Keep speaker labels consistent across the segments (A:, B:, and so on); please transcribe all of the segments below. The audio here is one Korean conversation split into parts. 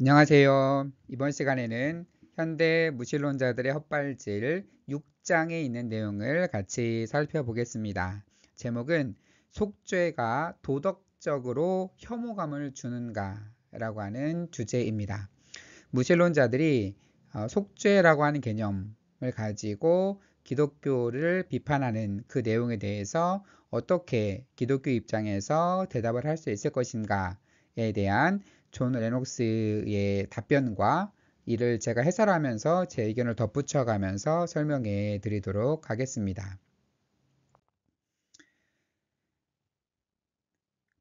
A: 안녕하세요. 이번 시간에는 현대 무신론자들의 헛발질 6장에 있는 내용을 같이 살펴보겠습니다. 제목은 속죄가 도덕적으로 혐오감을 주는가 라고 하는 주제입니다. 무신론자들이 어, 속죄라고 하는 개념을 가지고 기독교를 비판하는 그 내용에 대해서 어떻게 기독교 입장에서 대답을 할 수 있을 것인가에 대한 존 레녹스의 답변과 이를 제가 해설하면서 제 의견을 덧붙여가면서 설명해 드리도록 하겠습니다.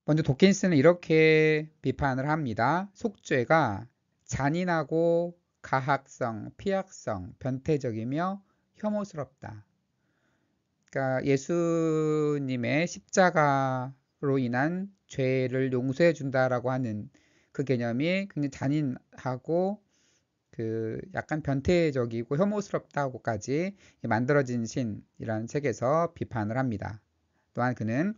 A: 먼저 도킨스는 이렇게 비판을 합니다. 속죄가 잔인하고 가학성, 피학성 변태적이며 혐오스럽다. 그러니까 예수님의 십자가로 인한 죄를 용서해 준다라고 하는 그 개념이 굉장히 잔인하고 그 약간 변태적이고 혐오스럽다고까지 만들어진 신이라는 책에서 비판을 합니다. 또한 그는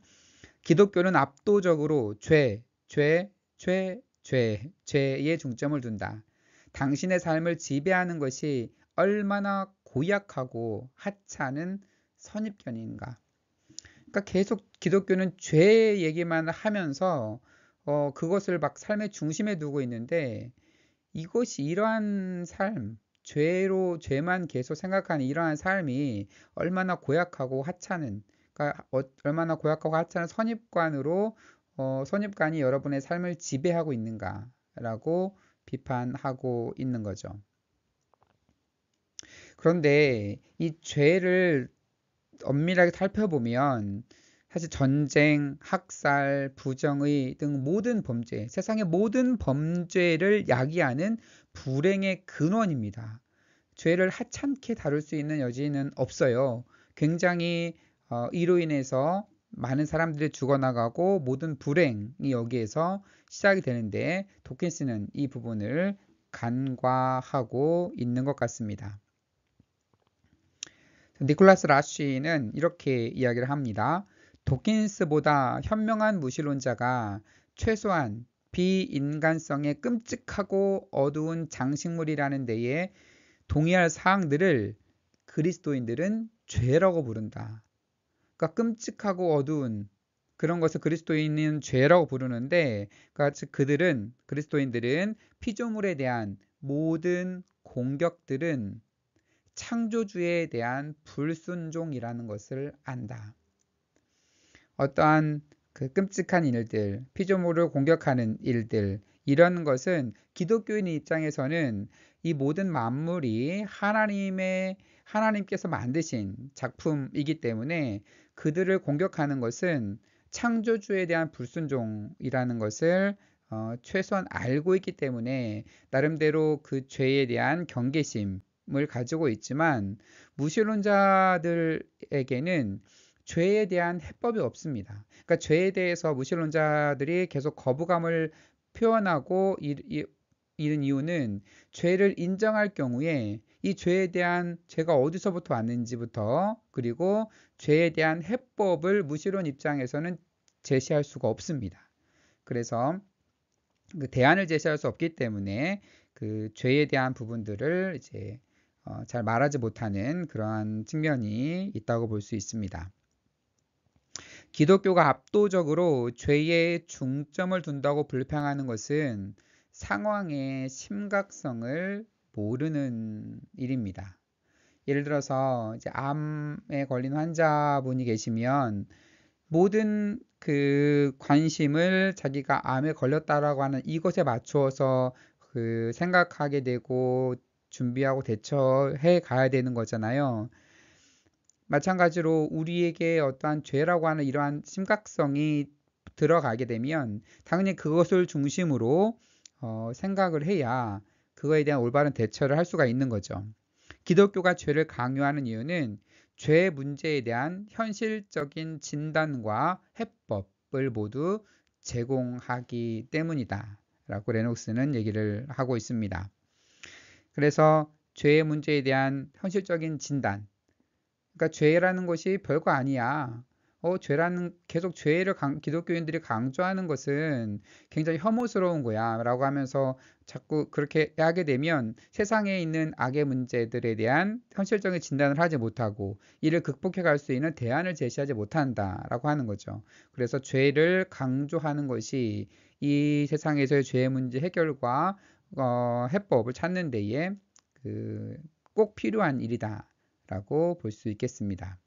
A: 기독교는 압도적으로 죄, 죄, 죄, 죄, 죄에 중점을 둔다. 당신의 삶을 지배하는 것이 얼마나 고약하고 하찮은 선입견인가. 그러니까 계속 기독교는 죄 얘기만 하면서 어, 그것을 막 삶의 중심에 두고 있는데 이것이 이러한 삶, 죄로 죄만 계속 생각하는 이러한 삶이 얼마나 고약하고 하찮은 그러니까 어, 얼마나 고약하고 하찮은 선입관으로 어, 선입관이 여러분의 삶을 지배하고 있는가라고 비판하고 있는 거죠. 그런데 이 죄를 엄밀하게 살펴보면 사실 전쟁, 학살, 부정의 등 모든 범죄, 세상의 모든 범죄를 야기하는 불행의 근원입니다. 죄를 하찮게 다룰 수 있는 여지는 없어요. 굉장히 어, 이로 인해서 많은 사람들이 죽어나가고 모든 불행이 여기에서 시작이 되는데 도킨스는 이 부분을 간과하고 있는 것 같습니다. 니콜라스 라쉬는 이렇게 이야기를 합니다. 도킨스보다 현명한 무신론자가 최소한 비인간성의 끔찍하고 어두운 장식물이라는 데에 동의할 사항들을 그리스도인들은 죄라고 부른다. 그러니까 끔찍하고 어두운 그런 것을 그리스도인은 죄라고 부르는데 그러니까 그들은 그리스도인들은 피조물에 대한 모든 공격들은 창조주에 대한 불순종이라는 것을 안다. 어떠한 그 끔찍한 일들, 피조물을 공격하는 일들, 이런 것은 기독교인 입장에서는 이 모든 만물이 하나님의 하나님께서 만드신 작품이기 때문에 그들을 공격하는 것은 창조주에 대한 불순종이라는 것을 어, 최소한 알고 있기 때문에 나름대로 그 죄에 대한 경계심을 가지고 있지만 무신론자들에게는 죄에 대한 해법이 없습니다. 그러니까 죄에 대해서 무신론자들이 계속 거부감을 표현하고 이, 이, 이런 이유는 죄를 인정할 경우에 이 죄에 대한 죄가 어디서부터 왔는지부터 그리고 죄에 대한 해법을 무신론 입장에서는 제시할 수가 없습니다. 그래서 그 대안을 제시할 수 없기 때문에 그 죄에 대한 부분들을 이제 어, 잘 말하지 못하는 그러한 측면이 있다고 볼 수 있습니다. 기독교가 압도적으로 죄에 중점을 둔다고 불평하는 것은 상황의 심각성을 모르는 일입니다. 예를 들어서 이제 암에 걸린 환자분이 계시면 모든 그 관심을 자기가 암에 걸렸다라고 하는 이것에 맞추어서 그 생각하게 되고 준비하고 대처해 가야 되는 거잖아요. 마찬가지로 우리에게 어떠한 죄라고 하는 이러한 심각성이 들어가게 되면 당연히 그것을 중심으로 어, 생각을 해야 그거에 대한 올바른 대처를 할 수가 있는 거죠. 기독교가 죄를 강요하는 이유는 죄 문제에 대한 현실적인 진단과 해법을 모두 제공하기 때문이다. 라고 레녹스는 얘기를 하고 있습니다. 그래서 죄의 문제에 대한 현실적인 진단, 그러니까 죄라는 것이 별거 아니야. 어, 죄라는 계속 죄를 강, 기독교인들이 강조하는 것은 굉장히 혐오스러운 거야라고 하면서 자꾸 그렇게 하게 되면 세상에 있는 악의 문제들에 대한 현실적인 진단을 하지 못하고 이를 극복해 갈 수 있는 대안을 제시하지 못한다라고 하는 거죠. 그래서 죄를 강조하는 것이 이 세상에서의 죄의 문제 해결과 어, 해법을 찾는 데에 그꼭 필요한 일이다. 라고 볼 수 있겠습니다.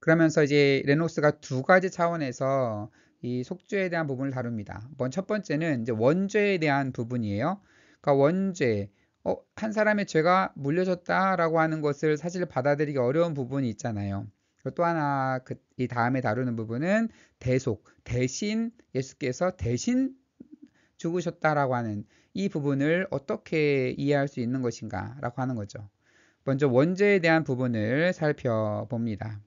A: 그러면서 이제 레녹스가 두 가지 차원에서 이 속죄에 대한 부분을 다룹니다. 첫 번째는 이제 원죄에 대한 부분이에요. 그러니까 원죄, 어, 한 사람의 죄가 물려졌다라고 하는 것을 사실 받아들이기 어려운 부분이 있잖아요. 또 하나 그, 이 다음에 다루는 부분은 대속, 대신 예수께서 대신 죽으셨다라고 하는 이 부분을 어떻게 이해할 수 있는 것인가라고 하는 거죠. 먼저 원죄에 대한 부분을 살펴봅니다.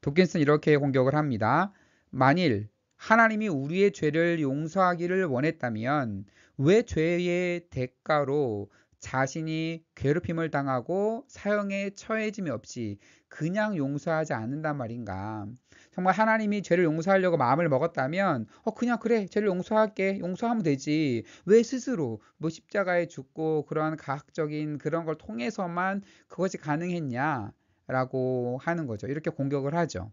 A: 도킨스는 이렇게 공격을 합니다. 만일 하나님이 우리의 죄를 용서하기를 원했다면 왜 죄의 대가로 자신이 괴롭힘을 당하고 사형에 처해짐이 없이 그냥 용서하지 않는단 말인가. 정말 하나님이 죄를 용서하려고 마음을 먹었다면, 어, 그냥 그래, 죄를 용서할게, 용서하면 되지. 왜 스스로 뭐 십자가에 죽고 그런 과학적인 그런 걸 통해서만 그것이 가능했냐? 라고 하는 거죠. 이렇게 공격을 하죠.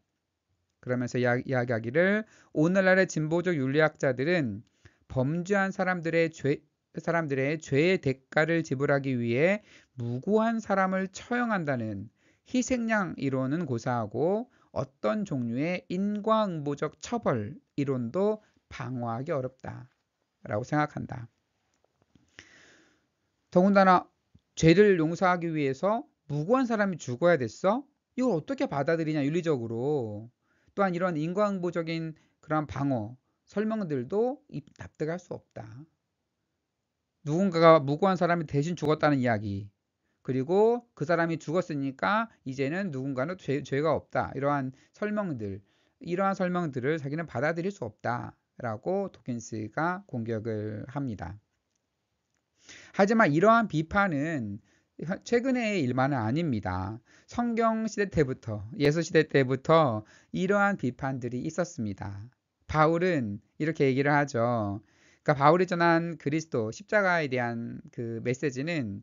A: 그러면서 이야, 기하기를 오늘날의 진보적 윤리학자들은 범죄한 사람들의 죄, 그 사람들의 죄의 대가를 지불하기 위해 무고한 사람을 처형한다는 희생양 이론은 고사하고 어떤 종류의 인과응보적 처벌 이론도 방어하기 어렵다. 라고 생각한다. 더군다나 죄를 용서하기 위해서 무고한 사람이 죽어야 됐어? 이걸 어떻게 받아들이냐 윤리적으로 또한 이런 인과응보적인 그런 방어 설명들도 납득할 수 없다. 누군가가 무고한 사람이 대신 죽었다는 이야기. 그리고 그 사람이 죽었으니까 이제는 누군가는 죄, 죄가 없다. 이러한 설명들, 이러한 설명들을 자기는 받아들일 수 없다. 라고 도킨스가 공격을 합니다. 하지만 이러한 비판은 최근의 일만은 아닙니다. 성경 시대 때부터, 예수 시대 때부터 이러한 비판들이 있었습니다. 바울은 이렇게 얘기를 하죠. 그러니까 바울이 전한 그리스도 십자가에 대한 그 메시지는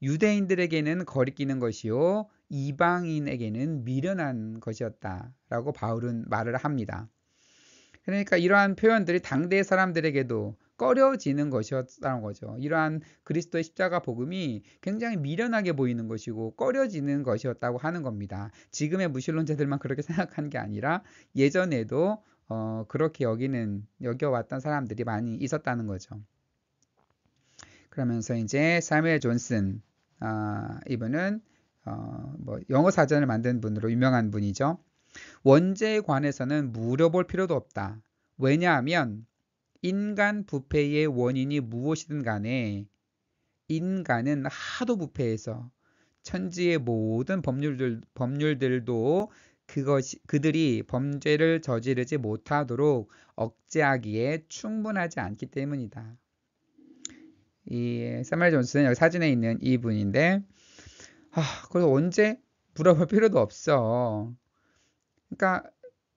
A: 유대인들에게는 거리끼는 것이요 이방인에게는 미련한 것이었다라고 바울은 말을 합니다. 그러니까 이러한 표현들이 당대의 사람들에게도 꺼려지는 것이었다는 거죠. 이러한 그리스도의 십자가 복음이 굉장히 미련하게 보이는 것이고 꺼려지는 것이었다고 하는 겁니다. 지금의 무신론자들만 그렇게 생각한 게 아니라 예전에도 어, 그렇게 여기는 여겨왔던 사람들이 많이 있었다는 거죠. 그러면서 이제 사멜 존슨 아, 이분은 어, 뭐 영어 사전을 만든 분으로 유명한 분이죠. 원죄에 관해서는 물어볼 필요도 없다. 왜냐하면 인간 부패의 원인이 무엇이든 간에 인간은 하도 부패해서 천지의 모든 법률들, 법률들도 그것이 그들이 범죄를 저지르지 못하도록 억제하기에 충분하지 않기 때문이다. 이 사멜 존스는 여기 사진에 있는 이 분인데 아, 그래서 언제 물어볼 필요도 없어. 그러니까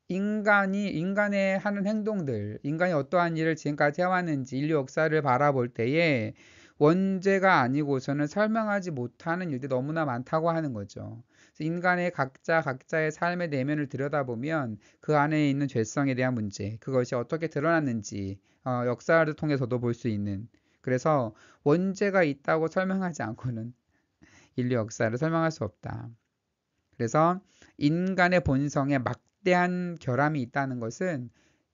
A: 인간이 인간의 하는 행동들, 인간이 어떠한 일을 지금까지 해왔는지 인류 역사를 바라볼 때에 원죄가 아니고서는 설명하지 못하는 일들이 너무나 많다고 하는 거죠. 인간의 각자 각자의 삶의 내면을 들여다보면 그 안에 있는 죄성에 대한 문제, 그것이 어떻게 드러났는지 어, 역사를 통해서도 볼 수 있는. 그래서 원죄가 있다고 설명하지 않고는 인류 역사를 설명할 수 없다. 그래서 인간의 본성에 막대한 결함이 있다는 것은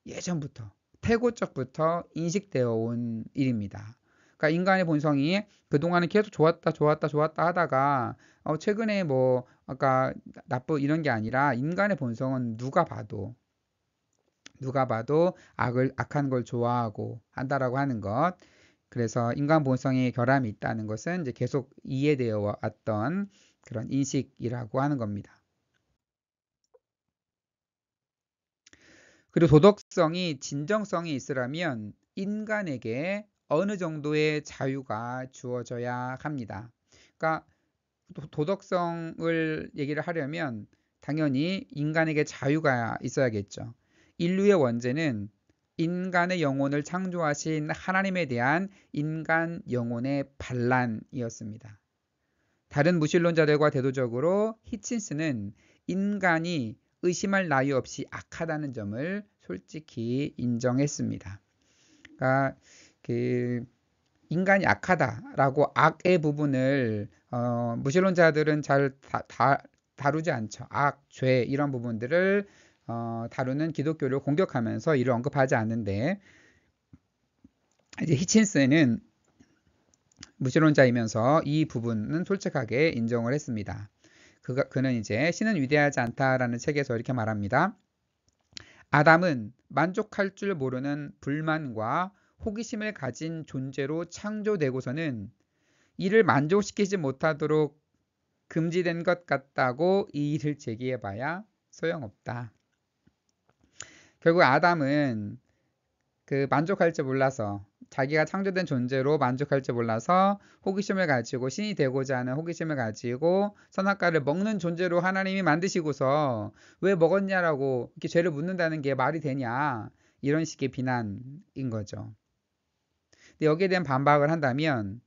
A: 예전부터 태고적부터 인식되어 온 일입니다. 그러니까 인간의 본성이 그동안은 계속 좋았다 좋았다 좋았다 하다가 어 최근에 뭐 아까 나쁘 이런 게 아니라 인간의 본성은 누가 봐도 누가 봐도 악을 악한 걸 좋아하고 한다라고 하는 것. 그래서 인간 본성에 결함이 있다는 것은 이제 계속 이해되어 왔던 그런 인식이라고 하는 겁니다. 그리고 도덕성이 진정성이 있으라면 인간에게 어느 정도의 자유가 주어져야 합니다. 그러니까 도덕성을 얘기를 하려면 당연히 인간에게 자유가 있어야겠죠. 인류의 원죄는 인간의 영혼을 창조하신 하나님에 대한 인간 영혼의 반란이었습니다. 다른 무신론자들과 대도적으로 히친스는 인간이 의심할 나위 없이 악하다는 점을 솔직히 인정했습니다. 그러니까 그 인간이 약하다라고 악의 부분을 어, 무신론자들은 잘 다, 다, 다루지 않죠. 악, 죄 이런 부분들을 어, 다루는 기독교를 공격하면서 이를 언급하지 않는데 이제 히친스는 무신론자이면서 이 부분은 솔직하게 인정을 했습니다. 그가, 그는 이제 신은 위대하지 않다라는 책에서 이렇게 말합니다. 아담은 만족할 줄 모르는 불만과 호기심을 가진 존재로 창조되고서는 이를 만족시키지 못하도록 금지된 것 같다고 이 일을 제기해 봐야 소용없다. 결국 아담은 그 만족할 줄 몰라서 자기가 창조된 존재로 만족할 줄 몰라서 호기심을 가지고 신이 되고자 하는 호기심을 가지고 선악과를 먹는 존재로 하나님이 만드시고서 왜 먹었냐라고 이렇게 죄를 묻는다는 게 말이 되냐 이런 식의 비난인 거죠. 근데 여기에 대한 반박을 한다면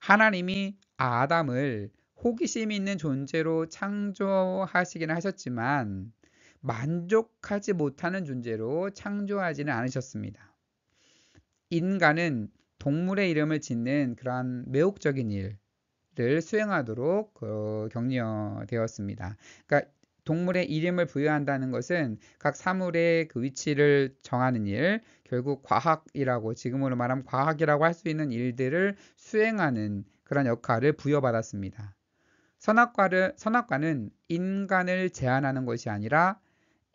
A: 하나님이 아담을 호기심 있는 존재로 창조하시기는 하셨지만 만족하지 못하는 존재로 창조하지는 않으셨습니다. 인간은 동물의 이름을 짓는 그러한 매혹적인 일을 수행하도록 어, 격려되었습니다. 그러니까 동물의 이름을 부여한다는 것은 각 사물의 그 위치를 정하는 일, 결국 과학이라고 지금으로 말하면 과학이라고 할 수 있는 일들을 수행하는 그런 역할을 부여받았습니다. 선악과를, 선악과는 인간을 제한하는 것이 아니라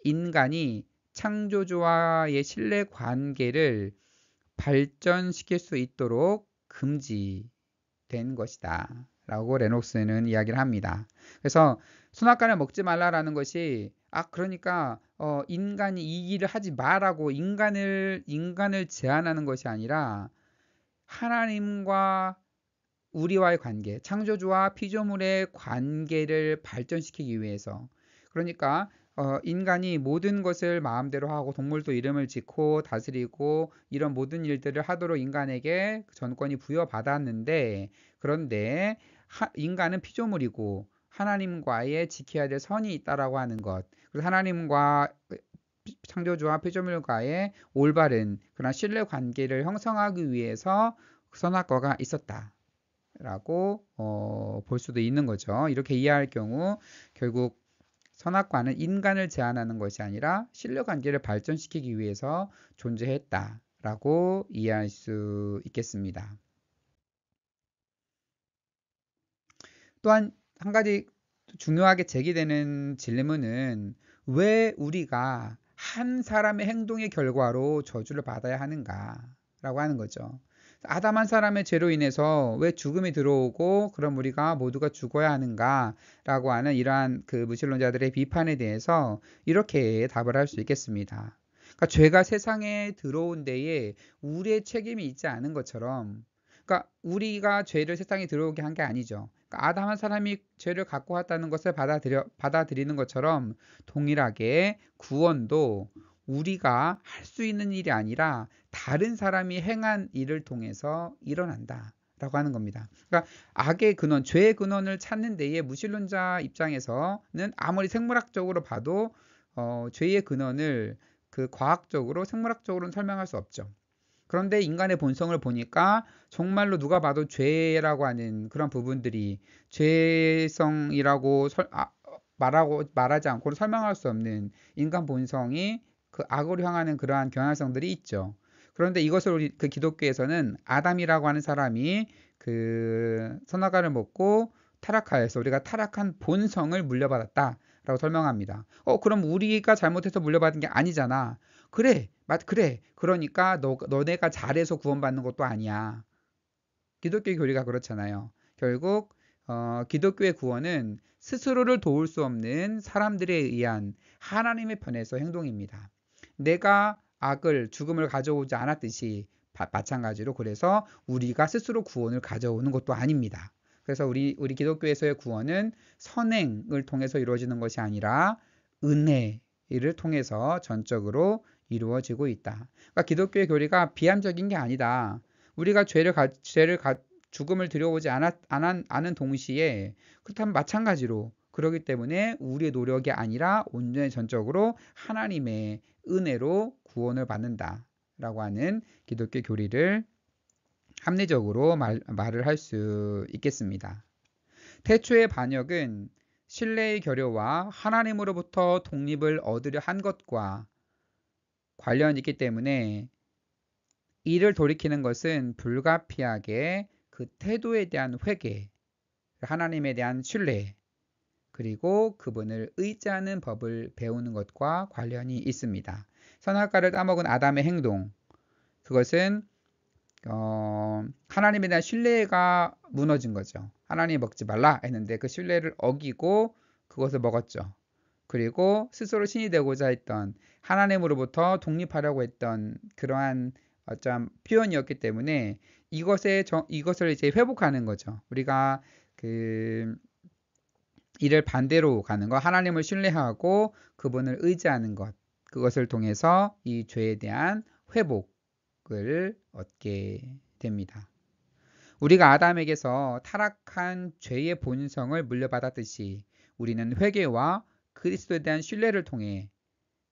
A: 인간이 창조주와의 신뢰 관계를 발전시킬 수 있도록 금지된 것이다. 라고 레녹스는 이야기를 합니다. 그래서 순화과를 먹지 말라라는 것이 아 그러니까 어 인간이 이 일을 하지 마라고 인간을 인간을 제한하는 것이 아니라 하나님과 우리와의 관계, 창조주와 피조물의 관계를 발전시키기 위해서 그러니까 어, 인간이 모든 것을 마음대로 하고 동물도 이름을 짓고 다스리고 이런 모든 일들을 하도록 인간에게 전권이 부여받았는데 그런데 인간은 피조물이고 하나님과의 지켜야 될 선이 있다라고 하는 것. 그래서 하나님과 어, 창조주와 피조물과의 올바른 그런 신뢰 관계를 형성하기 위해서 그 선악과가 있었다. 라고 어, 볼 수도 있는 거죠. 이렇게 이해할 경우 결국 선악과는 인간을 제한하는 것이 아니라 신뢰 관계를 발전시키기 위해서 존재했다라고 이해할 수 있겠습니다. 또한 한 가지 중요하게 제기되는 질문은 왜 우리가 한 사람의 행동의 결과로 저주를 받아야 하는가? 라고 하는 거죠. 아담 한 사람의 죄로 인해서 왜 죽음이 들어오고 그럼 우리가 모두가 죽어야 하는가라고 하는 이러한 그 무신론자들의 비판에 대해서 이렇게 답을 할 수 있겠습니다. 그러니까 죄가 세상에 들어온 데에 우리의 책임이 있지 않은 것처럼 그러니까 우리가 죄를 세상에 들어오게 한 게 아니죠. 아담 한 사람이 죄를 갖고 왔다는 것을 받아들여, 받아들이는 것처럼 동일하게 구원도 우리가 할 수 있는 일이 아니라 다른 사람이 행한 일을 통해서 일어난다. 라고 하는 겁니다. 그러니까 악의 근원, 죄의 근원을 찾는 데에 무신론자 입장에서는 아무리 생물학적으로 봐도 어, 죄의 근원을 그 과학적으로 생물학적으로는 설명할 수 없죠. 그런데 인간의 본성을 보니까 정말로 누가 봐도 죄라고 하는 그런 부분들이 죄성이라고 설, 아, 말하고 말하지 않고 설명할 수 없는 인간 본성이 그 악으로 향하는 그러한 경향성들이 있죠. 그런데 이것을 우리 그 기독교에서는 아담이라고 하는 사람이 그 선악과를 먹고 타락하여서 우리가 타락한 본성을 물려받았다라고 설명합니다. 어, 그럼 우리가 잘못해서 물려받은 게 아니잖아. 그래, 맞 그래. 그러니까 너 너네가 잘해서 구원받는 것도 아니야. 기독교 교리가 그렇잖아요. 결국 어, 기독교의 구원은 스스로를 도울 수 없는 사람들에 의한 하나님의 편에서 행동입니다. 내가 악을 죽음을 가져오지 않았듯이 바, 마찬가지로 그래서 우리가 스스로 구원을 가져오는 것도 아닙니다. 그래서 우리 우리 기독교에서의 구원은 선행을 통해서 이루어지는 것이 아니라 은혜를 통해서 전적으로 이루어지고 있다. 그러니까 기독교의 교리가 비함적인 게 아니다. 우리가 죄를 가, 죄를 가, 죽음을 들여오지 않았, 않은, 않은 동시에 그렇다면 마찬가지로 그러기 때문에 우리의 노력이 아니라 온전히 전적으로 하나님의 은혜로 구원을 받는다. 라고 하는 기독교 교리를 합리적으로 말, 말을 할 수 있겠습니다. 태초의 반역은 신뢰의 결여와 하나님으로부터 독립을 얻으려 한 것과 관련이 있기 때문에 이를 돌이키는 것은 불가피하게 그 태도에 대한 회개, 하나님에 대한 신뢰, 그리고 그분을 의지하는 법을 배우는 것과 관련이 있습니다. 선악과를 따먹은 아담의 행동, 그것은 어, 하나님에 대한 신뢰가 무너진 거죠. 하나님 먹지 말라 했는데 그 신뢰를 어기고 그것을 먹었죠. 그리고 스스로 신이 되고자 했던 하나님으로부터 독립하려고 했던 그러한 어떤 표현이었기 때문에 이것에 저, 이것을 이제 회복하는 거죠. 우리가 그 이를 반대로 가는 거 하나님을 신뢰하고 그분을 의지하는 것, 그것을 통해서 이 죄에 대한 회복을 얻게 됩니다. 우리가 아담에게서 타락한 죄의 본성을 물려받았듯이 우리는 회개와 그리스도에 대한 신뢰를 통해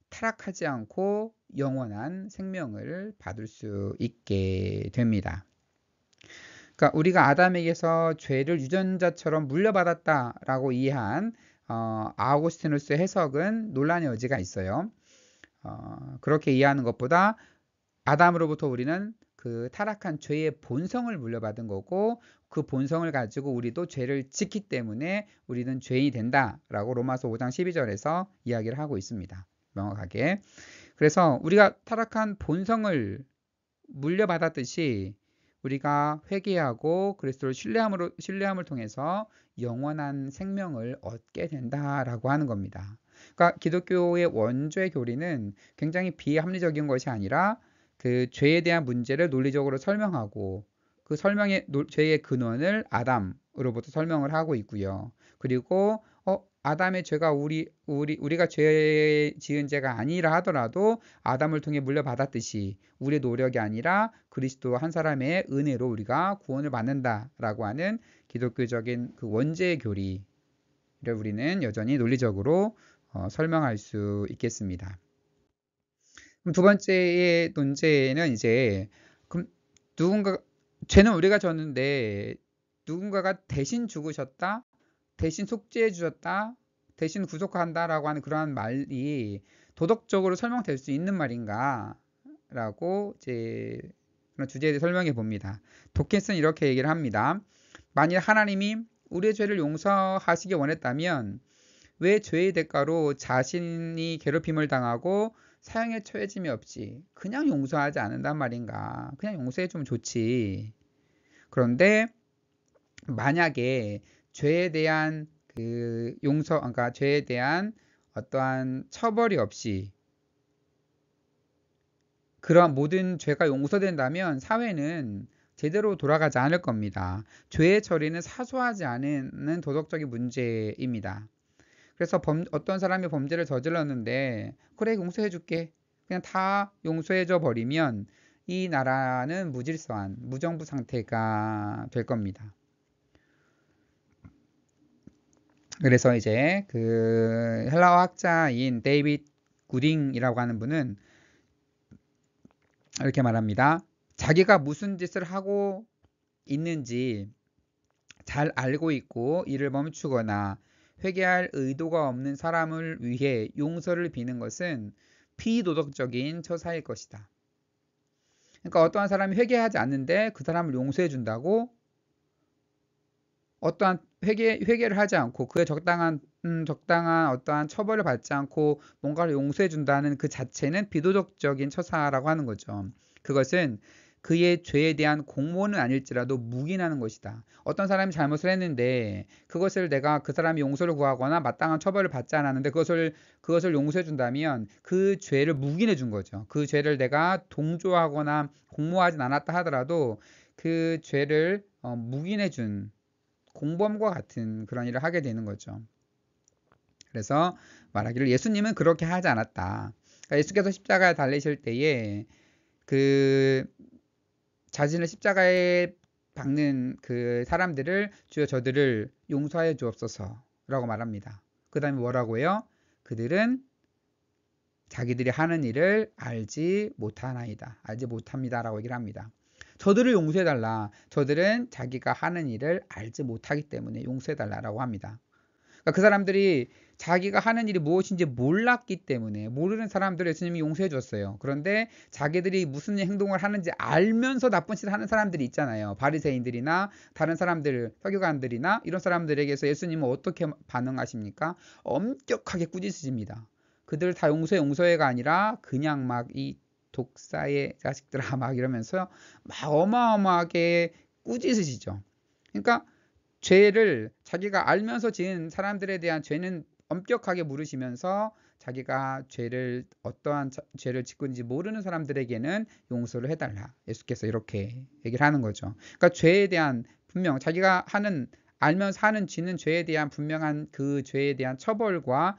A: 타락하지 않고 영원한 생명을 받을 수 있게 됩니다. 그러니까 우리가 아담에게서 죄를 유전자처럼 물려받았다라고 이해한 어, 아우구스티누스 해석은 논란의 여지가 있어요. 어, 그렇게 이해하는 것보다 아담으로부터 우리는 그 타락한 죄의 본성을 물려받은 거고 그 본성을 가지고 우리도 죄를 짓기 때문에 우리는 죄인이 된다라고 로마서 5장 12절에서 이야기를 하고 있습니다. 명확하게. 그래서 우리가 타락한 본성을 물려받았듯이 우리가 회개하고 그리스도를 신뢰함으로 신뢰함을 통해서 영원한 생명을 얻게 된다라고 하는 겁니다. 그러니까 기독교의 원죄 교리는 굉장히 비합리적인 것이 아니라 그 죄에 대한 문제를 논리적으로 설명하고 그 설명의 죄의 근원을 아담으로부터 설명을 하고 있고요. 그리고 어 아담의 죄가 우리 우리 우리가 죄 지은 죄가 아니라 하더라도 아담을 통해 물려받았듯이 우리의 노력이 아니라 그리스도 한 사람의 은혜로 우리가 구원을 받는다라고 하는 기독교적인 그 원죄의 교리를 우리는 여전히 논리적으로 어, 설명할 수 있겠습니다. 두 번째의 논제는 이제 그럼 누군가 죄는 우리가 졌는데 누군가가 대신 죽으셨다, 대신 속죄해 주셨다, 대신 구속한다라고 하는 그러한 말이 도덕적으로 설명될 수 있는 말인가라고 이제 그런 주제에 대해 설명해 봅니다. 도킨스는 이렇게 얘기를 합니다. 만일 하나님이 우리의 죄를 용서하시기 원했다면 왜 죄의 대가로 자신이 괴롭힘을 당하고 사형에 처해짐이 없지. 그냥 용서하지 않는단 말인가. 그냥 용서해주면 좋지. 그런데 만약에 죄에 대한 그 용서, 그러니까 죄에 대한 어떠한 처벌이 없이 그러한 모든 죄가 용서된다면 사회는 제대로 돌아가지 않을 겁니다. 죄의 처리는 사소하지 않은 도덕적인 문제입니다. 그래서 범, 어떤 사람이 범죄를 저질렀는데 그래 용서해 줄게. 그냥 다 용서해 줘 버리면 이 나라는 무질서한 무정부 상태가 될 겁니다. 그래서 이제 그 헬라어 학자인 데이빗 구딩이라고 하는 분은 이렇게 말합니다. 자기가 무슨 짓을 하고 있는지 잘 알고 있고 이를 멈추거나 회개할 의도가 없는 사람을 위해 용서를 비는 것은 피도덕적인 처사일 것이다. 그러니까 어떠한 사람이 회개하지 않는데 그 사람을 용서해 준다고 어떠한 회개 회개를 하지 않고 그에 적당한 음, 적당한 어떠한 처벌을 받지 않고 뭔가를 용서해 준다는 그 자체는 비도덕적인 처사라고 하는 거죠. 그것은 그의 죄에 대한 공모는 아닐지라도 묵인하는 것이다. 어떤 사람이 잘못을 했는데 그것을 내가 그 사람이 용서를 구하거나 마땅한 처벌을 받지 않았는데 그것을 그것을 용서해 준다면 그 죄를 묵인해 준 거죠. 그 죄를 내가 동조하거나 공모하진 않았다 하더라도 그 죄를 어, 묵인해 준 공범과 같은 그런 일을 하게 되는 거죠. 그래서 말하기를 예수님은 그렇게 하지 않았다. 그러니까 예수께서 십자가에 달리실 때에 그 자신을 십자가에 박는 그 사람들을 주여 저들을 용서해 주옵소서라고 말합니다. 그 다음에 뭐라고 해요? 그들은 자기들이 하는 일을 알지 못하나이다. 알지 못합니다. 라고 얘기를 합니다. 저들을 용서해달라. 저들은 자기가 하는 일을 알지 못하기 때문에 용서해달라라고 합니다. 그러니까 그 사람들이 자기가 하는 일이 무엇인지 몰랐기 때문에 모르는 사람들 예수님이 용서해 줬어요. 그런데 자기들이 무슨 행동을 하는지 알면서 나쁜 짓을 하는 사람들이 있잖아요. 바리새인들이나 다른 사람들, 서교관들이나 이런 사람들에게서 예수님은 어떻게 반응하십니까? 엄격하게 꾸짖으십니다. 그들 다 용서해 용서해가 아니라 그냥 막 이 독사의 자식들아 막 이러면서 막 어마어마하게 꾸짖으시죠. 그러니까 죄를 자기가 알면서 지은 사람들에 대한 죄는 엄격하게 물으시면서 자기가 죄를 어떠한 죄를 짓는지 모르는 사람들에게는 용서를 해달라. 예수께서 이렇게 얘기를 하는 거죠. 그러니까 죄에 대한 분명 자기가 하는 알면서 하는 짓는 죄에 대한 분명한 그 죄에 대한 처벌과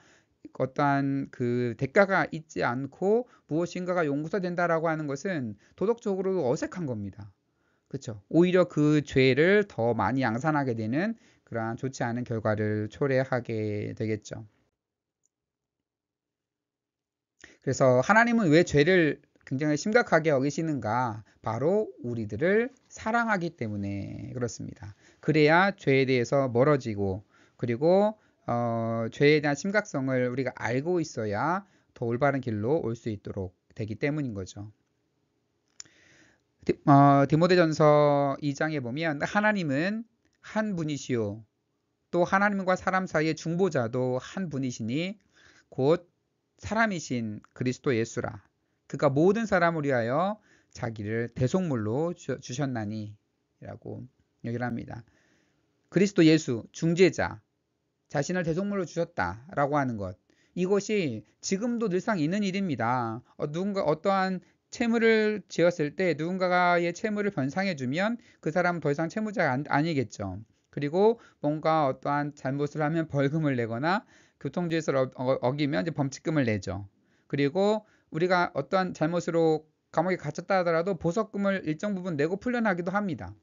A: 어떠한 그 대가가 있지 않고 무엇인가가 용서된다라고 하는 것은 도덕적으로 어색한 겁니다. 그렇죠. 오히려 그 죄를 더 많이 양산하게 되는 그러한 좋지 않은 결과를 초래하게 되겠죠. 그래서 하나님은 왜 죄를 굉장히 심각하게 어기시는가 바로 우리들을 사랑하기 때문에 그렇습니다. 그래야 죄에 대해서 멀어지고 그리고 어, 죄에 대한 심각성을 우리가 알고 있어야 더 올바른 길로 올 수 있도록 되기 때문인 거죠. 디, 어, 디모데전서 2장에 보면 하나님은 한 분이시요. 또 하나님과 사람 사이의 중보자도 한 분이시니 곧 사람이신 그리스도 예수라. 그가 모든 사람을 위하여 자기를 대속물로 주셨나니 라고 얘기를 합니다. 그리스도 예수, 중재자, 자신을 대속물로 주셨다라고 하는 것. 이것이 지금도 늘상 있는 일입니다. 어, 누군가 어떠한 채무를 지었을 때 누군가의 채무를 변상해주면 그 사람은 더 이상 채무자가 아니겠죠. 그리고 뭔가 어떠한 잘못을 하면 벌금을 내거나 교통지에서 어, 어, 어기면 이제 범칙금을 내죠. 그리고 우리가 어떠한 잘못으로 감옥에 갇혔다 하더라도 보석금을 일정 부분 내고 풀려나기도 합니다.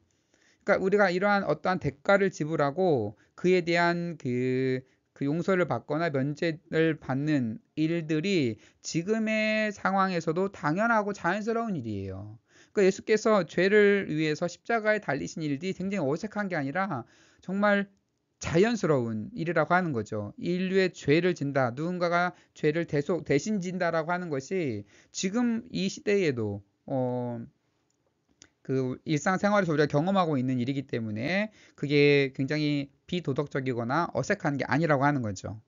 A: 그러니까 우리가 이러한 어떠한 대가를 지불하고 그에 대한 그그 용서를 받거나 면제를 받는 일들이 지금의 상황에서도 당연하고 자연스러운 일이에요. 그 예수께서 죄를 위해서 십자가에 달리신 일이 굉장히 어색한 게 아니라 정말 자연스러운 일이라고 하는 거죠. 인류의 죄를 진다. 누군가가 죄를 대속, 대신 진다라고 하는 것이 지금 이 시대에도, 어, 그 일상생활에서 우리가 경험하고 있는 일이기 때문에 그게 굉장히 비도덕적이거나 어색한 게 아니라고 하는 거죠.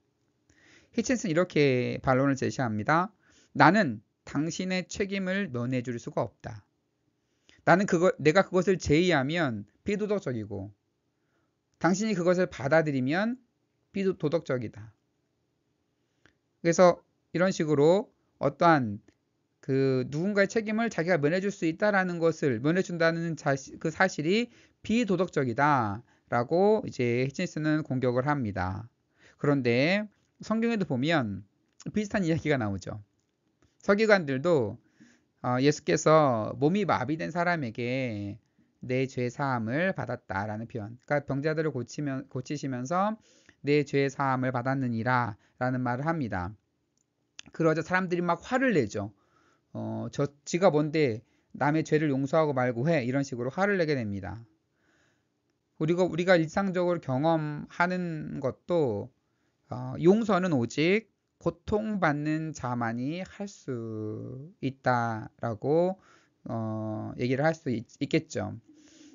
A: 히친슨 이렇게 반론을 제시합니다. 나는 당신의 책임을 면해줄 수가 없다. 나는 그거, 내가 그것을 제의하면 비도덕적이고 당신이 그것을 받아들이면 비도덕적이다. 그래서 이런 식으로 어떠한 그 누군가의 책임을 자기가 면해줄 수 있다라는 것을 면해준다는 그 사실이 비도덕적이다. 라고 이제 히치스는 공격을 합니다. 그런데 성경에도 보면 비슷한 이야기가 나오죠. 서기관들도 어, 예수께서 몸이 마비된 사람에게 내 죄 사함을 받았다라는 표현. 그러니까 병자들을 고치면, 고치시면서 내 죄 사함을 받았느니라 라는 말을 합니다. 그러자 사람들이 막 화를 내죠. 어, 저, 지가 뭔데 남의 죄를 용서하고 말고 해. 이런 식으로 화를 내게 됩니다. 우리가 우리가 일상적으로 경험하는 것도 어, 용서는 오직 고통받는 자만이 할 수 있다라고 어, 얘기를 할 수 있겠죠.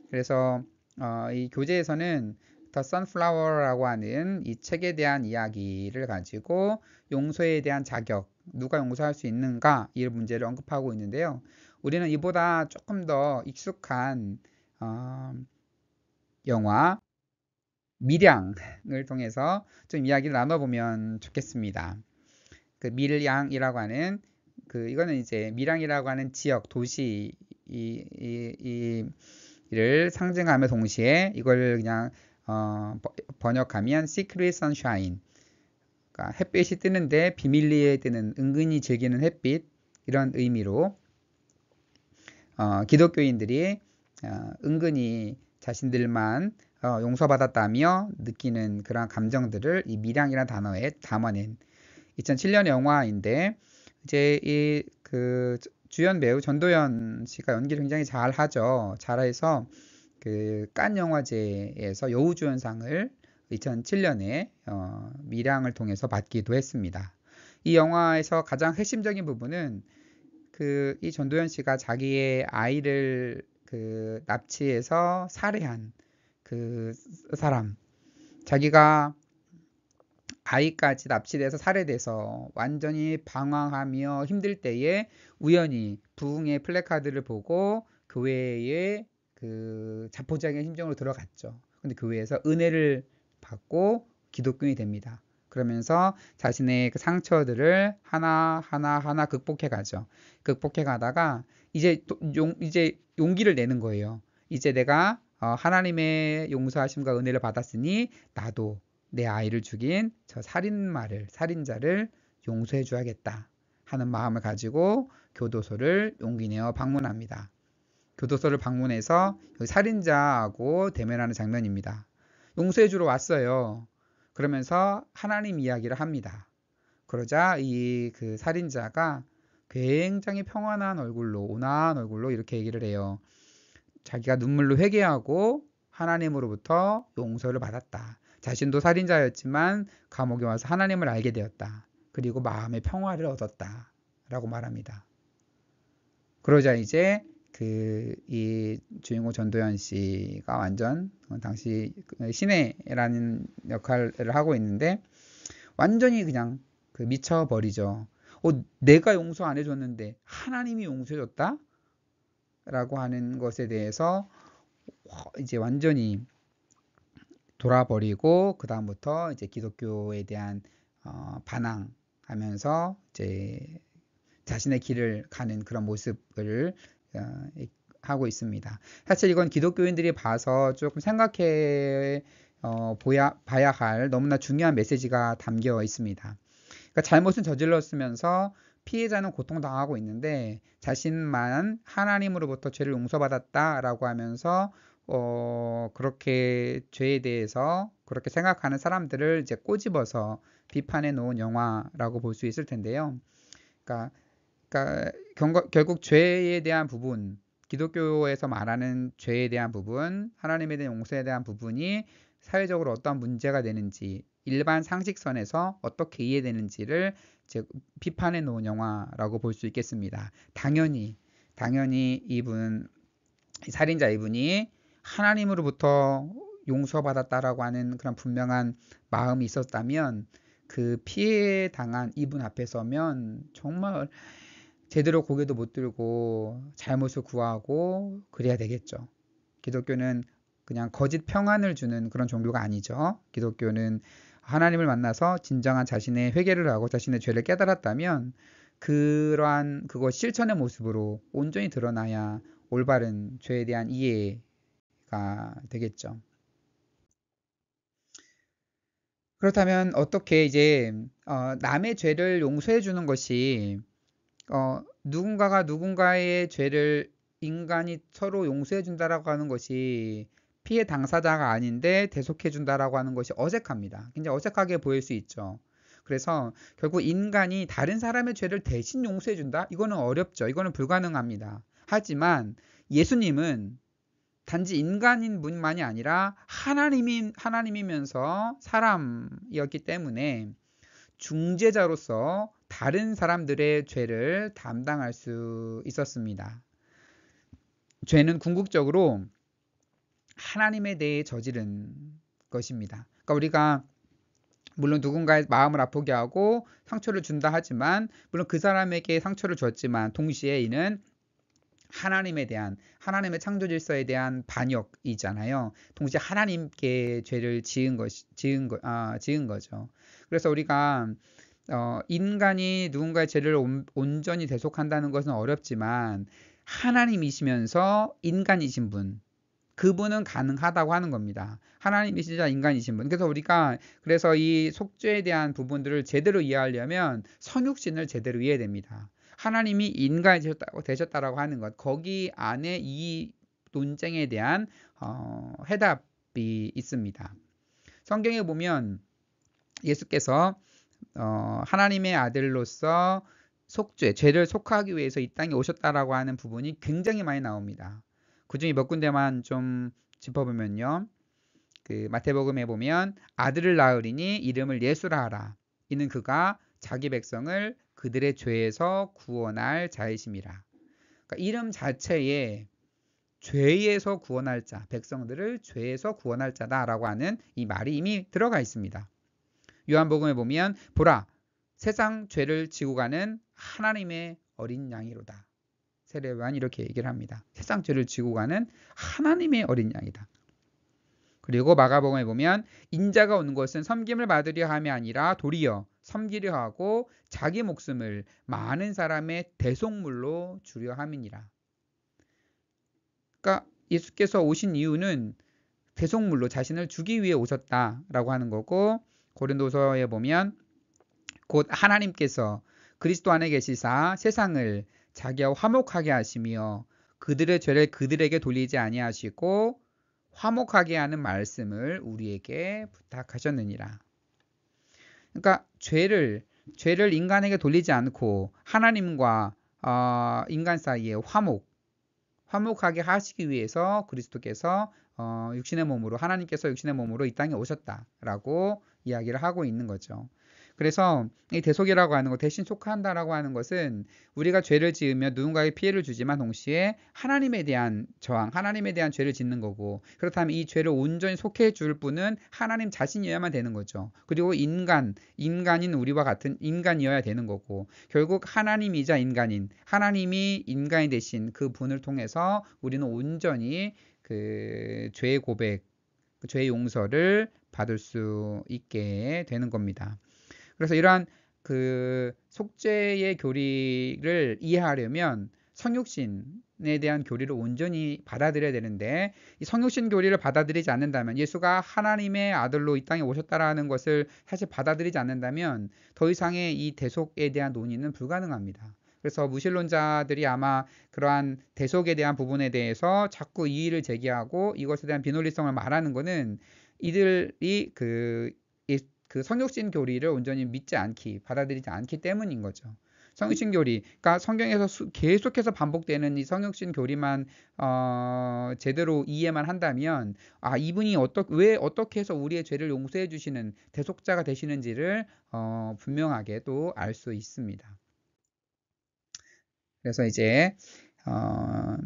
A: 그래서 어, 이 교재에서는 The s u n f l o w e r 라고 하는 이 책에 대한 이야기를 가지고 용서에 대한 자격, 누가 용서할 수 있는가 이 문제를 언급하고 있는데요. 우리는 이보다 조금 더 익숙한 어, 영화 미량을 통해서 좀 이야기를 나눠보면 좋겠습니다. 그 밀양이라고 하는 그 이거는 이제 밀양이라고 하는 지역 도시 이, 이, 이를 상징하며 동시에 이걸 그냥 어, 번역하면 Secret Sunshine 그러니까 햇빛이 뜨는데 비밀리에 뜨는 은근히 즐기는 햇빛 이런 의미로 어, 기독교인들이 어, 은근히 자신들만 어, 용서받았다며 느끼는 그러한 감정들을 이 미량이라는 단어에 담아낸 2007년 영화인데 이제 이그 주연 배우 전도연 씨가 연기를 굉장히 잘하죠. 잘해서 그깐 영화제에서 여우주연상을 2007년에 어, 미량을 통해서 받기도 했습니다. 이 영화에서 가장 핵심적인 부분은 그 이 전도연 씨가 자기의 아이를 그 납치해서 살해한 그 사람 자기가 아이까지 납치돼서 살해돼서 완전히 방황하며 힘들 때에 우연히 부흥의 플래카드를 보고 교회의 그 자포자기한 심정으로 들어갔죠. 근데 교회에서 은혜를 받고 기독교인이 됩니다. 그러면서 자신의 그 상처들을 하나 하나 하나 극복해 가죠. 극복해 가다가 이제 용, 이제 용기를 내는 거예요. 이제 내가 어, 하나님의 용서하심과 은혜를 받았으니 나도 내 아이를 죽인 저 살인마를 살인자를 용서해 줘야겠다 하는 마음을 가지고 교도소를 용기 내어 방문합니다. 교도소를 방문해서 살인자하고 대면하는 장면입니다. 용서해 주러 왔어요. 그러면서 하나님 이야기를 합니다. 그러자 이 그 살인자가 굉장히 평안한 얼굴로, 온화한 얼굴로 이렇게 얘기를 해요. 자기가 눈물로 회개하고 하나님으로부터 용서를 받았다. 자신도 살인자였지만 감옥에 와서 하나님을 알게 되었다. 그리고 마음의 평화를 얻었다. 라고 말합니다. 그러자 이제 그 이 주인공 전도연 씨가 완전 당시 그 신혜라는 역할을 하고 있는데 완전히 그냥 그 미쳐버리죠. 어, 내가 용서 안 해줬는데 하나님이 용서해줬다? 라고 하는 것에 대해서 이제 완전히 돌아버리고 그다음부터 이제 기독교에 대한 어, 반항하면서 이제 자신의 길을 가는 그런 모습을 어, 하고 있습니다. 사실 이건 기독교인들이 봐서 조금 생각해 어, 보야, 봐야 할 너무나 중요한 메시지가 담겨 있습니다. 그러니까 잘못은 저질렀으면서 피해자는 고통당하고 있는데 자신만 하나님으로부터 죄를 용서받았다라고 하면서 어 그렇게 죄에 대해서 그렇게 생각하는 사람들을 이제 꼬집어서 비판해 놓은 영화라고 볼 수 있을 텐데요. 그러니까, 그러니까 경거, 결국 죄에 대한 부분 기독교에서 말하는 죄에 대한 부분, 하나님에 대한 용서에 대한 부분이 사회적으로 어떠한 문제가 되는지 일반 상식선에서 어떻게 이해되는지를 비판해 놓은 영화라고 볼 수 있겠습니다. 당연히 당연히 이분 살인자 이분이 하나님으로부터 용서받았다라고 하는 그런 분명한 마음이 있었다면 그 피해 당한 이분 앞에 서면 정말 제대로 고개도 못 들고 잘못을 구하고 그래야 되겠죠. 기독교는 그냥 거짓 평안을 주는 그런 종교가 아니죠. 기독교는 하나님을 만나서 진정한 자신의 회개를 하고 자신의 죄를 깨달았다면 그러한 그거 실천의 모습으로 온전히 드러나야 올바른 죄에 대한 이해가 되겠죠. 그렇다면 어떻게 이제 어, 남의 죄를 용서해 주는 것이 어, 누군가가 누군가의 죄를 인간이 서로 용서해 준다라고 하는 것이 피해 당사자가 아닌데 대속해준다라고 하는 것이 어색합니다. 굉장히 어색하게 보일 수 있죠. 그래서 결국 인간이 다른 사람의 죄를 대신 용서해준다? 이거는 어렵죠. 이거는 불가능합니다. 하지만 예수님은 단지 인간인 분만이 아니라 하나님인, 하나님이면서 사람이었기 때문에 중재자로서 다른 사람들의 죄를 담당할 수 있었습니다. 죄는 궁극적으로 하나님에 대해 저지른 것입니다. 그러니까 우리가 물론 누군가의 마음을 아프게 하고 상처를 준다 하지만 물론 그 사람에게 상처를 줬지만 동시에 이는 하나님에 대한 하나님의 창조 질서에 대한 반역이잖아요. 동시에 하나님께 죄를 지은 것 지은 거 아, 지은 거죠. 그래서 우리가 어, 인간이 누군가의 죄를 온, 온전히 대속한다는 것은 어렵지만 하나님이시면서 인간이신 분 그분은 가능하다고 하는 겁니다. 하나님이시자 인간이신 분. 그래서 우리가 그래서 이 속죄에 대한 부분들을 제대로 이해하려면 성육신을 제대로 이해해야 됩니다. 하나님이 인간이 되셨다고 되셨다라고 하는 것. 거기 안에 이 논쟁에 대한 어, 해답이 있습니다. 성경에 보면 예수께서 어, 하나님의 아들로서 속죄, 죄를 속하기 위해서 이 땅에 오셨다라고 하는 부분이 굉장히 많이 나옵니다. 그중에 몇 군데만 좀 짚어보면요. 그 마태복음에 보면 아들을 낳으리니 이름을 예수라 하라. 이는 그가 자기 백성을 그들의 죄에서 구원할 자이심이라. 그러니까 이름 자체에 죄에서 구원할 자, 백성들을 죄에서 구원할 자다라고 하는 이 말이 이미 들어가 있습니다. 요한복음에 보면 보라 세상 죄를 지고 가는 하나님의 어린 양이로다. 세례요한 이렇게 얘기를 합니다. 세상 죄를 지고 가는 하나님의 어린 양이다. 그리고 마가복음에 보면 인자가 오는 것은 섬김을 받으려 함이 아니라 도리어 섬기려 하고 자기 목숨을 많은 사람의 대속물로 주려 함이니라. 그러니까 예수께서 오신 이유는 대속물로 자신을 주기 위해 오셨다라고 하는 거고 고린도서에 보면 곧 하나님께서 그리스도 안에 계시사 세상을 자기와 화목하게 하시며 그들의 죄를 그들에게 돌리지 아니하시고 화목하게 하는 말씀을 우리에게 부탁하셨느니라. 그러니까 죄를 죄를 인간에게 돌리지 않고 하나님과 어, 인간 사이의 화목 화목하게 하시기 위해서 그리스도께서 어, 육신의 몸으로 하나님께서 육신의 몸으로 이 땅에 오셨다라고 이야기를 하고 있는 거죠. 그래서 이 대속이라고 하는 것, 대신 속한다라고 하는 것은 우리가 죄를 지으며 누군가에 게 피해를 주지만 동시에 하나님에 대한 저항, 하나님에 대한 죄를 짓는 거고 그렇다면 이 죄를 온전히 속해 줄 분은 하나님 자신이어야만 되는 거죠. 그리고 인간, 인간인 우리와 같은 인간이어야 되는 거고 결국 하나님이자 인간인 하나님이 인간이 되신그 분을 통해서 우리는 온전히 그 죄의 고백, 그 죄의 용서를 받을 수 있게 되는 겁니다. 그래서 이러한 그 속죄의 교리를 이해하려면 성육신에 대한 교리를 온전히 받아들여야 되는데 이 성육신 교리를 받아들이지 않는다면 예수가 하나님의 아들로 이 땅에 오셨다라는 것을 사실 받아들이지 않는다면 더 이상의 이 대속에 대한 논의는 불가능합니다. 그래서 무신론자들이 아마 그러한 대속에 대한 부분에 대해서 자꾸 이의를 제기하고 이것에 대한 비논리성을 말하는 것은 이들이 그그 성육신 교리를 온전히 믿지 않기, 받아들이지 않기 때문인 거죠. 성육신 교리, 그러니까 성경에서 수, 계속해서 반복되는 이 성육신 교리만 어, 제대로 이해만 한다면 아 이분이 어떻게 왜 어떻게 해서 우리의 죄를 용서해 주시는 대속자가 되시는지를 어, 분명하게 또 알 수 있습니다. 그래서 이제 어,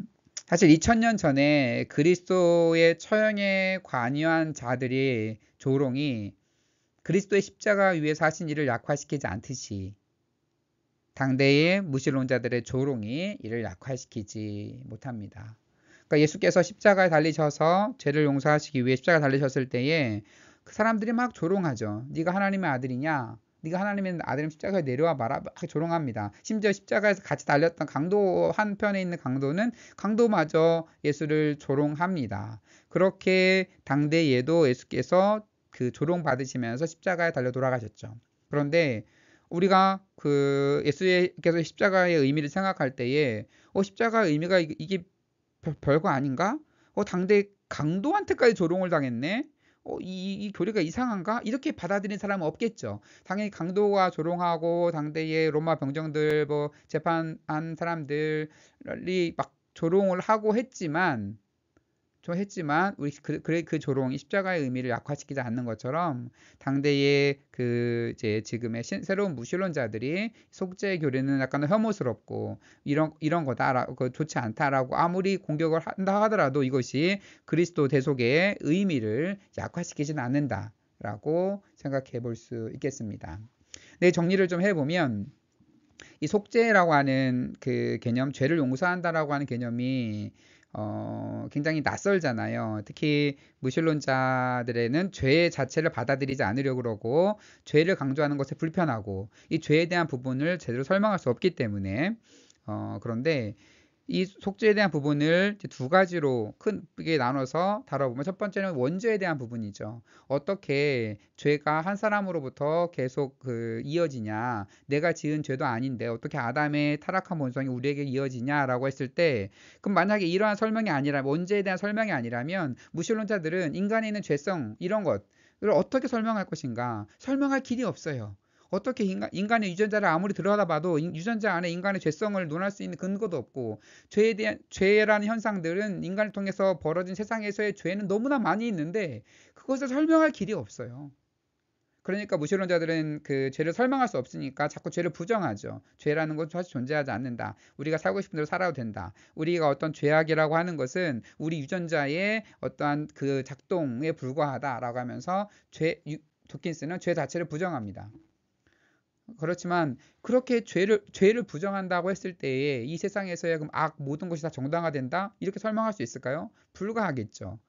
A: 사실 2000년 전에 그리스도의 처형에 관여한 자들이 조롱이 그리스도의 십자가 위에서 하신 일을 약화시키지 않듯이 당대의 무신론자들의 조롱이 이를 약화시키지 못합니다. 그러니까 예수께서 십자가에 달리셔서 죄를 용서하시기 위해 십자가에 달리셨을 때에 그 사람들이 막 조롱하죠. 네가 하나님의 아들이냐? 네가 하나님의 아들임 십자가에 내려와 봐라 막 조롱합니다. 심지어 십자가에서 같이 달렸던 강도 한편에 있는 강도는 강도마저 예수를 조롱합니다. 그렇게 당대에도 예수께서 그 조롱 받으시면서 십자가에 달려 돌아가셨죠. 그런데 우리가 그 예수께서 십자가의 의미를 생각할 때에 어 십자가의 의미가 이게 별거 아닌가? 어 당대 강도한테까지 조롱을 당했네. 어, 이, 이 교리가 이상한가? 이렇게 받아들인 사람은 없겠죠. 당연히 강도가 조롱하고 당대의 로마 병정들 뭐 재판한 사람들이 막 조롱을 하고 했지만 좀 했지만 우리 그, 그래 그 조롱이 십자가의 의미를 약화시키지 않는 것처럼 당대의 그 이제 지금의 신, 새로운 무신론자들이 속죄의 교리는 약간 혐오스럽고 이런 이런 거다라 그 좋지 않다라고 아무리 공격을 한다 하더라도 이것이 그리스도 대속의 의미를 약화시키지는 않는다라고 생각해 볼 수 있겠습니다. 네, 정리를 좀 해보면 이 속죄라고 하는 그 개념, 죄를 용서한다라고 하는 개념이 어, 굉장히 낯설잖아요. 특히 무신론자들에는 죄 자체를 받아들이지 않으려고 그러고 죄를 강조하는 것에 불편하고 이 죄에 대한 부분을 제대로 설명할 수 없기 때문에 어, 그런데 이 속죄에 대한 부분을 두 가지로 크게 나눠서 다뤄보면 첫 번째는 원죄에 대한 부분이죠. 어떻게 죄가 한 사람으로부터 계속 그 이어지냐, 내가 지은 죄도 아닌데 어떻게 아담의 타락한 본성이 우리에게 이어지냐라고 했을 때, 그럼 만약에 이러한 설명이 아니라 원죄에 대한 설명이 아니라면 무신론자들은 인간에 있는 죄성 이런 것을 어떻게 설명할 것인가 설명할 길이 없어요. 어떻게 인간, 인간의 유전자를 아무리 들여다 어 봐도 유전자 안에 인간의 죄성을 논할 수 있는 근거도 없고 죄에 대한 죄라는 현상들은 인간을 통해서 벌어진 세상에서의 죄는 너무나 많이 있는데 그것을 설명할 길이 없어요. 그러니까 무신론자들은 그 죄를 설명할 수 없으니까 자꾸 죄를 부정하죠. 죄라는 건 사실 존재하지 않는다. 우리가 살고 싶은 대로 살아도 된다. 우리가 어떤 죄악이라고 하는 것은 우리 유전자의 어떠한 그 작동에 불과하다라고 하면서 죄 도킨스는 죄 자체를 부정합니다. 그렇지만 그렇게 죄를 죄를 부정한다고 했을 때에 이 세상에서의 그럼 악 모든 것이 다 정당화된다 이렇게 설명할 수 있을까요? 불가하겠죠.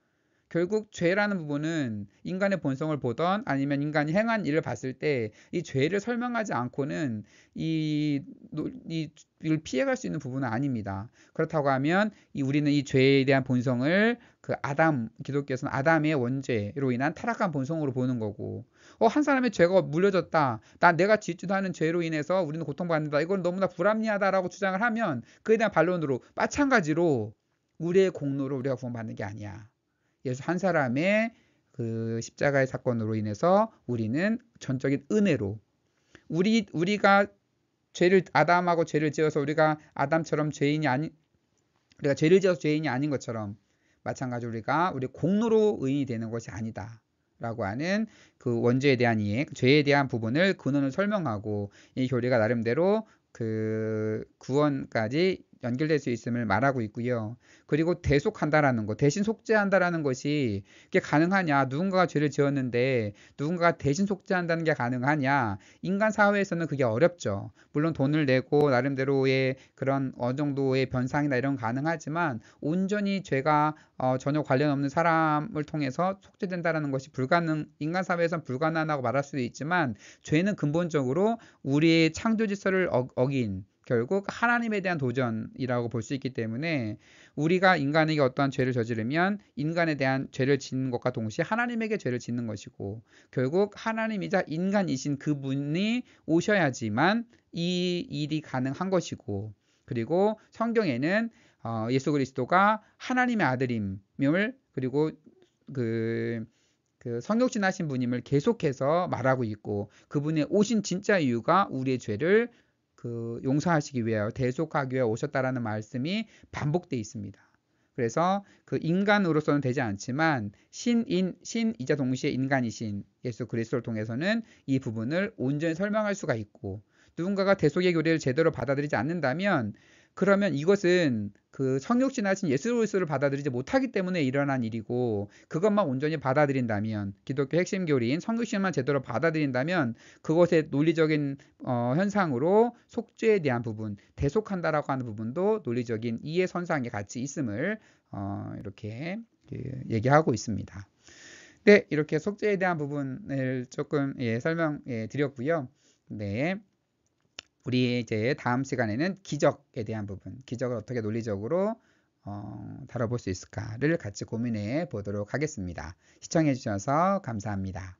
A: 결국 죄라는 부분은 인간의 본성을 보던 아니면 인간이 행한 일을 봤을 때 이 죄를 설명하지 않고는 이, 이이 피해갈 수 있는 부분은 아닙니다. 그렇다고 하면 이 우리는 이 죄에 대한 본성을 그 아담 기독교에서는 아담의 원죄로 인한 타락한 본성으로 보는 거고 어, 한 사람의 죄가 물려졌다. 나 내가 짓지도 않은 죄로 인해서 우리는 고통받는다. 이건 너무나 불합리하다라고 주장을 하면 그에 대한 반론으로 마찬가지로 우리의 공로로 우리가 구원받는 게 아니야. 예수 한 사람의 그 십자가의 사건으로 인해서 우리는 전적인 은혜로 우리 우리가 죄를 아담하고 죄를 지어서 우리가 아담처럼 죄인이 아닌 우리가 죄를 지어서 죄인이 아닌 것처럼 마찬가지로 우리가 우리 공로로 의인이 되는 것이 아니다. 라고 하는 그 원죄에 대한 이익, 그 죄에 대한 부분을 근원을 설명하고 이 교리가 나름대로 그 구원까지 연결될 수 있음을 말하고 있고요. 그리고 대속한다라는 것, 대신 속죄한다라는 것이 이게 가능하냐? 누군가가 죄를 지었는데 누군가가 대신 속죄한다는 게 가능하냐? 인간 사회에서는 그게 어렵죠. 물론 돈을 내고 나름대로의 그런 어느 정도의 변상이나 이런 가능하지만 온전히 죄가 어, 전혀 관련 없는 사람을 통해서 속죄된다라는 것이 불가능 인간 사회에선 불가능하다고 말할 수도 있지만 죄는 근본적으로 우리의 창조 질서를 어, 어긴 결국 하나님에 대한 도전이라고 볼 수 있기 때문에 우리가 인간에게 어떠한 죄를 저지르면 인간에 대한 죄를 짓는 것과 동시에 하나님에게 죄를 짓는 것이고 결국 하나님이자 인간이신 그분이 오셔야지만 이 일이 가능한 것이고 그리고 성경에는 어, 예수 그리스도가 하나님의 아들임을 그리고 그, 그 성육신하신 분임을 계속해서 말하고 있고 그분의 오신 진짜 이유가 우리의 죄를 그 용서하시기 위하여 대속하기 위해 오셨다라는 말씀이 반복되어 있습니다. 그래서 그 인간으로서는 되지 않지만 신인 신이자 동시에 인간이신 예수 그리스도를 통해서는 이 부분을 온전히 설명할 수가 있고 누군가가 대속의 교리를 제대로 받아들이지 않는다면 그러면 이것은 그 성육신하신 예수 로리스를 받아들이지 못하기 때문에 일어난 일이고 그것만 온전히 받아들인다면 기독교 핵심 교리인 성육신만 제대로 받아들인다면 그것의 논리적인 어, 현상으로 속죄에 대한 부분 대속한다라고 하는 부분도 논리적인 이해 선상에 같이 있음을 어, 이렇게 그 얘기하고 있습니다. 네, 이렇게 속죄에 대한 부분을 조금 예, 설명 예, 드렸고요. 네. 우리 이제 다음 시간에는 기적에 대한 부분, 기적을 어떻게 논리적으로 어, 다뤄볼 수 있을까를 같이 고민해 보도록 하겠습니다. 시청해 주셔서 감사합니다.